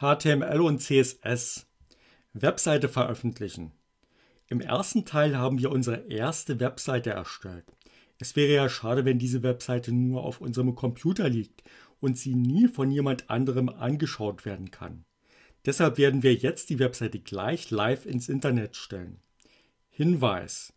HTML und CSS. Webseite veröffentlichen. Im ersten Teil haben wir unsere erste Webseite erstellt. Es wäre ja schade, wenn diese Webseite nur auf unserem Computer liegt und sie nie von jemand anderem angeschaut werden kann. Deshalb werden wir jetzt die Webseite gleich live ins Internet stellen. Hinweis.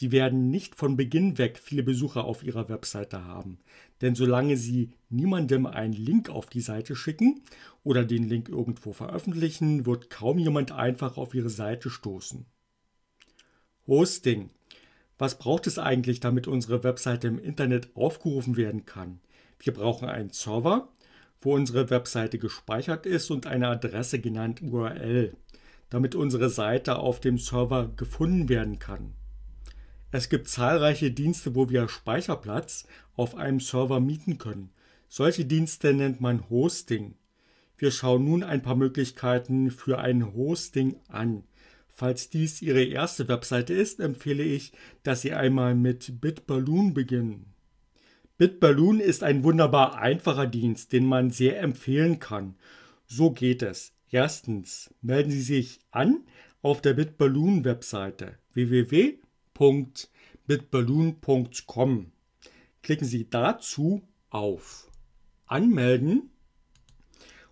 Sie werden nicht von Beginn weg viele Besucher auf Ihrer Webseite haben. Denn solange Sie niemandem einen Link auf die Seite schicken oder den Link irgendwo veröffentlichen, wird kaum jemand einfach auf Ihre Seite stoßen. Hosting. Was braucht es eigentlich, damit unsere Webseite im Internet aufgerufen werden kann? Wir brauchen einen Server, wo unsere Webseite gespeichert ist und eine Adresse genannt URL, damit unsere Seite auf dem Server gefunden werden kann. Es gibt zahlreiche Dienste, wo wir Speicherplatz auf einem Server mieten können. Solche Dienste nennt man Hosting. Wir schauen nun ein paar Möglichkeiten für ein Hosting an. Falls dies Ihre erste Webseite ist, empfehle ich, dass Sie einmal mit BitBalloon beginnen. BitBalloon ist ein wunderbar einfacher Dienst, den man sehr empfehlen kann. So geht es. Erstens melden Sie sich an auf der BitBalloon-Webseite www www.bitballoon.com. Klicken Sie dazu auf Anmelden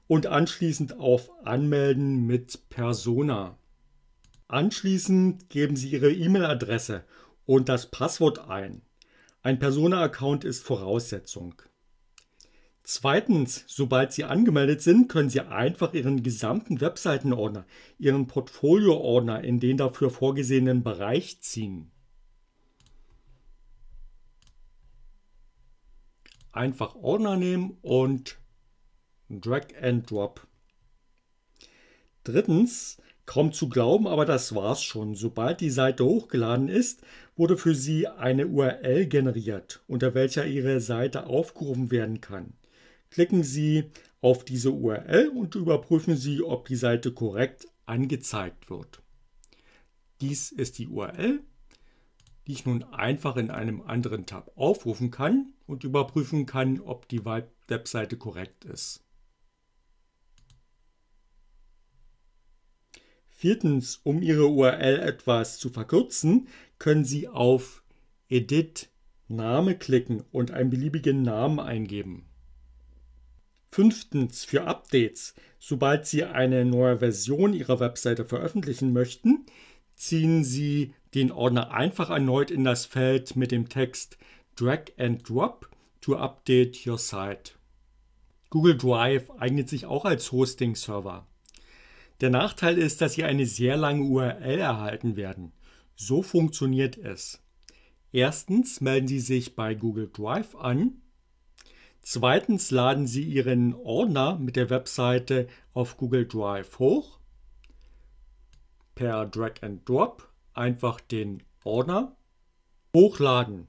und anschließend auf Anmelden mit Persona. Anschließend geben Sie Ihre E-Mail-Adresse und das Passwort ein. Ein Persona-Account ist Voraussetzung. Zweitens, sobald Sie angemeldet sind, können Sie einfach Ihren gesamten Webseitenordner, Ihren Portfolioordner in den dafür vorgesehenen Bereich ziehen. einfach Ordner nehmen und Drag and Drop. Drittens, kaum zu glauben, aber das war's schon. Sobald die Seite hochgeladen ist, wurde für Sie eine URL generiert, unter welcher Ihre Seite aufgerufen werden kann. Klicken Sie auf diese URL und überprüfen Sie, ob die Seite korrekt angezeigt wird. Dies ist die URL, die ich nun einfach in einem anderen Tab aufrufen kann und überprüfen kann, ob die Webseite korrekt ist. Viertens, um Ihre URL etwas zu verkürzen, können Sie auf Edit Name klicken und einen beliebigen Namen eingeben. Fünftens, für Updates. Sobald Sie eine neue Version Ihrer Webseite veröffentlichen möchten, ziehen Sie den Ordner einfach erneut in das Feld mit dem Text Drag and Drop to update your site. Google Drive eignet sich auch als Hosting-Server. Der Nachteil ist, dass Sie eine sehr lange URL erhalten werden. So funktioniert es. Erstens melden Sie sich bei Google Drive an. Zweitens laden Sie Ihren Ordner mit der Webseite auf Google Drive hoch. Per Drag and Drop einfach den Ordner hochladen.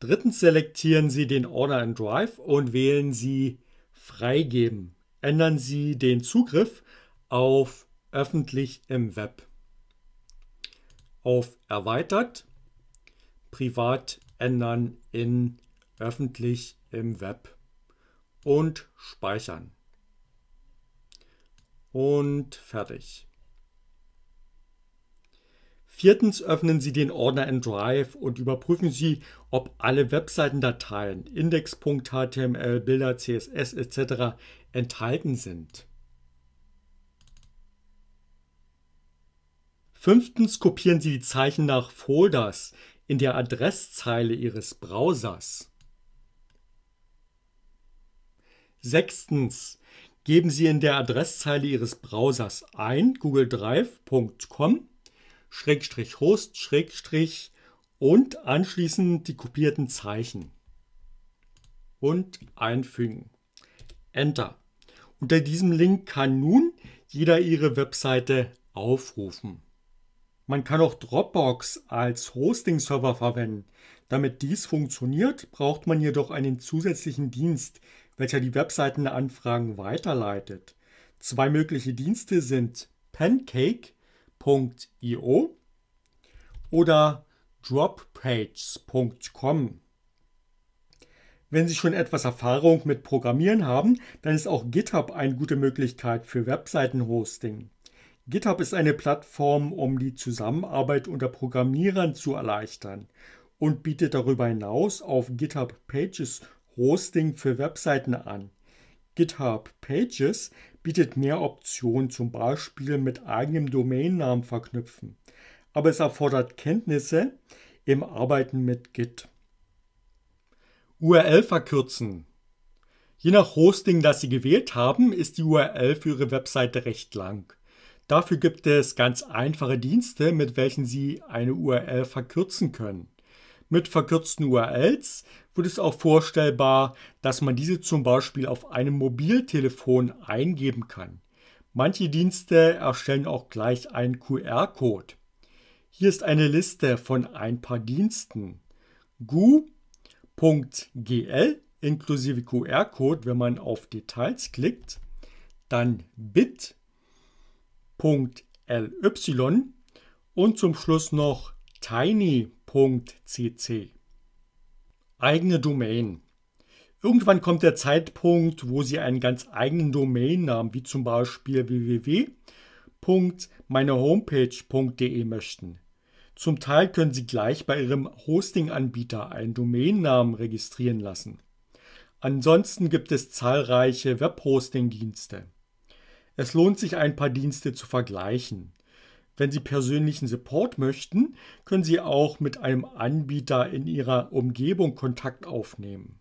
Drittens selektieren Sie den Order in Drive und wählen Sie Freigeben. Ändern Sie den Zugriff auf Öffentlich im Web, auf Erweitert, Privat ändern in Öffentlich im Web und Speichern. Und fertig. Viertens öffnen Sie den Ordner in Drive und überprüfen Sie, ob alle Webseitendateien, Index.html, Bilder, CSS etc. enthalten sind. Fünftens kopieren Sie die Zeichen nach Folders in der Adresszeile Ihres Browsers. Sechstens geben Sie in der Adresszeile Ihres Browsers ein googledrive.com. Schrägstrich Host, Schrägstrich und anschließend die kopierten Zeichen. Und einfügen. Enter. Unter diesem Link kann nun jeder Ihre Webseite aufrufen. Man kann auch Dropbox als Hosting-Server verwenden. Damit dies funktioniert, braucht man jedoch einen zusätzlichen Dienst, welcher die Webseitenanfragen weiterleitet. Zwei mögliche Dienste sind Pancake droppages.io oder droppages.com. Wenn Sie schon etwas Erfahrung mit Programmieren haben, dann ist auch GitHub eine gute Möglichkeit für Webseitenhosting. GitHub ist eine Plattform, um die Zusammenarbeit unter Programmierern zu erleichtern und bietet darüber hinaus auf GitHub Pages Hosting für Webseiten an. GitHub Pages bietet mehr Optionen, zum Beispiel mit eigenem Domainnamen verknüpfen. Aber es erfordert Kenntnisse im Arbeiten mit Git. URL verkürzen. Je nach Hosting, das Sie gewählt haben, ist die URL für Ihre Webseite recht lang. Dafür gibt es ganz einfache Dienste, mit welchen Sie eine URL verkürzen können mit verkürzten URLs wird es auch vorstellbar, dass man diese zum Beispiel auf einem Mobiltelefon eingeben kann. Manche Dienste erstellen auch gleich einen QR-Code. Hier ist eine Liste von ein paar Diensten. gu.gl inklusive QR-Code, wenn man auf Details klickt, dann bit.ly und zum Schluss noch tiny.cc. Eigene Domain. Irgendwann kommt der Zeitpunkt, wo Sie einen ganz eigenen Domainnamen, wie zum Beispiel www.meinehomepage.de möchten. Zum Teil können Sie gleich bei Ihrem Hosting-Anbieter einen Domainnamen registrieren lassen. Ansonsten gibt es zahlreiche Webhosting-Dienste. Es lohnt sich, ein paar Dienste zu vergleichen. Wenn Sie persönlichen Support möchten, können Sie auch mit einem Anbieter in Ihrer Umgebung Kontakt aufnehmen.